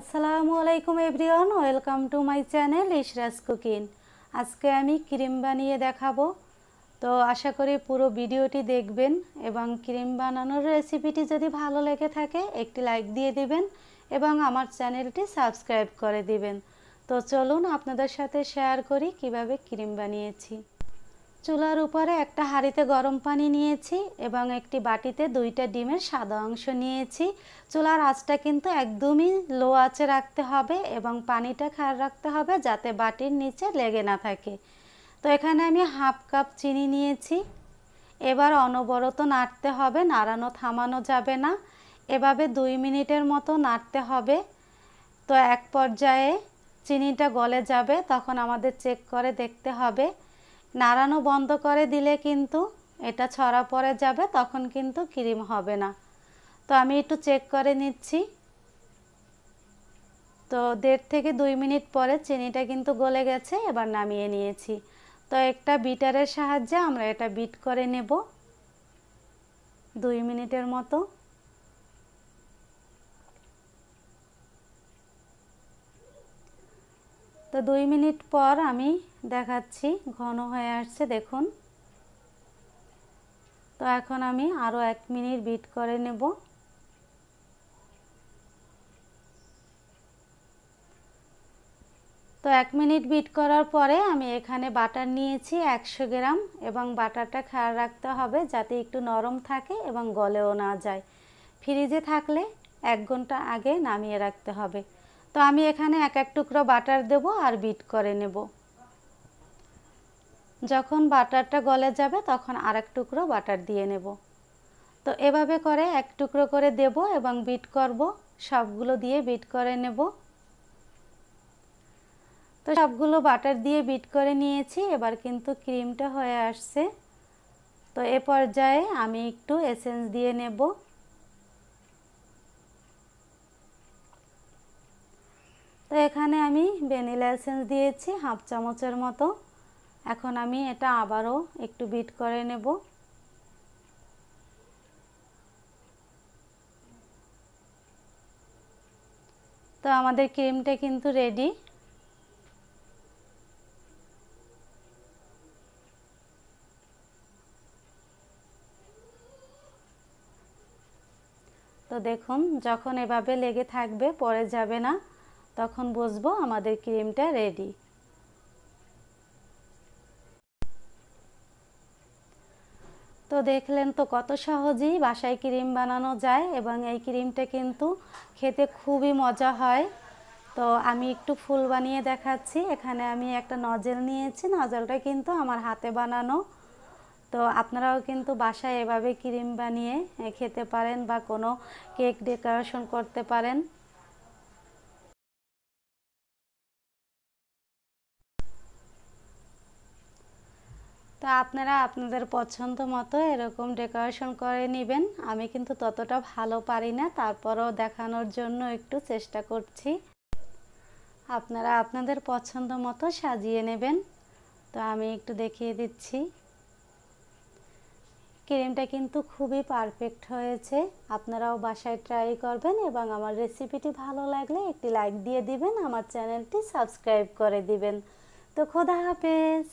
আসসালামু আলাইকুম everyone welcome to my channel Ishraj cooking আজকে আমি ক্রিম বানিয়ে দেখাবো তো আশা করি পুরো ভিডিওটি দেখবেন এবং ক্রিম বানানোর রেসিপিটি যদি ভালো লেগে থাকে একটি লাইক দিয়ে দিবেন এবং আমার চ্যানেলটি সাবস্ক্রাইব করে দিবেন তো চলুন আপনাদের সাথে শেয়ার করি কিভাবে ক্রিম বানিয়েছি চুলার উপরে একটা হাঁড়িতে গরম পানি নিয়েছি এবং একটি বাটিতে দুইটা ডিমের সাদা অংশ নিয়েছি চুলার আঁচটা কিন্তু একদমই লো আঁচে রাখতে হবে এবং পানিটা খেয়াল রাখতে হবে যাতে বাটির নিচে লেগে না থাকে তো এখানে আমি হাফ কাপ চিনি নিয়েছি এবার অনবরত নাড়তে হবে নাড়ানো থামানো যাবে না এভাবে দুই মিনিটের মতো নাড়তে হবে তো এক পর্যায়ে চিনিটা গলে যাবে তখন আমাদের চেক করে দেখতে হবে নাড়ানো বন্ধ করে দিলে কিন্তু এটা ছড়া পরে যাবে তখন কিন্তু ক্রিম হবে না তো আমি একটু চেক করে নিচ্ছি তো দেড় থেকে দুই মিনিট পরে চিনিটা কিন্তু গলে গেছে এবার নামিয়ে নিয়েছি তো একটা বিটারের সাহায্যে আমরা এটা বিট করে নেব দুই মিনিটের মতো তো দুই মিনিট পর আমি দেখাচ্ছি ঘন হয়ে আসছে দেখুন তো এখন আমি আরও এক মিনিট বিট করে নেব তো এক মিনিট বিট করার পরে আমি এখানে বাটার নিয়েছি একশো গ্রাম এবং বাটারটা খেয়াল রাখতে হবে যাতে একটু নরম থাকে এবং গলেও না যায় ফ্রিজে থাকলে এক ঘন্টা আগে নামিয়ে রাখতে হবে তো আমি এখানে এক এক টুকরো বাটার দেব আর বিট করে নেব যখন বাটারটা গলে যাবে তখন আর এক টুকরো বাটার দিয়ে নেব তো এভাবে করে এক টুকরো করে দেব এবং বিট করব সবগুলো দিয়ে বিট করে নেব তো সবগুলো বাটার দিয়ে বিট করে নিয়েছি এবার কিন্তু ক্রিমটা হয়ে আসছে তো এ পর্যায়ে আমি একটু এসেন্স দিয়ে নেবো তো এখানে আমি ভ্যানিলা এসেন্স দিয়েছি হাফ চামচের মতো এখন আমি এটা আবারও একটু বিট করে নেব তো আমাদের ক্রিমটা কিন্তু রেডি তো দেখুন যখন এভাবে লেগে থাকবে পরে যাবে না তখন বুঝবো আমাদের ক্রিমটা রেডি তো দেখলেন তো কত সহজেই বাসায় ক্রিম বানানো যায় এবং এই ক্রিমটা কিন্তু খেতে খুবই মজা হয় তো আমি একটু ফুল বানিয়ে দেখাচ্ছি এখানে আমি একটা নজেল নিয়েছি নজেলটা কিন্তু আমার হাতে বানানো তো আপনারাও কিন্তু বাসায় এভাবে ক্রিম বানিয়ে খেতে পারেন বা কোনো কেক ডেকোরেশন করতে পারেন তো আপনারা আপনাদের পছন্দ মতো এরকম ডেকোরেশন করে নেবেন আমি কিন্তু ততটা ভালো পারি না তারপরেও দেখানোর জন্য একটু চেষ্টা করছি আপনারা আপনাদের পছন্দ মতো সাজিয়ে নেবেন তো আমি একটু দেখিয়ে দিচ্ছি ক্রিমটা কিন্তু খুবই পারফেক্ট হয়েছে আপনারাও বাসায় ট্রাই করবেন এবং আমার রেসিপিটি ভালো লাগলে একটি লাইক দিয়ে দিবেন আমার চ্যানেলটি সাবস্ক্রাইব করে দিবেন তো খোদা হাফেজ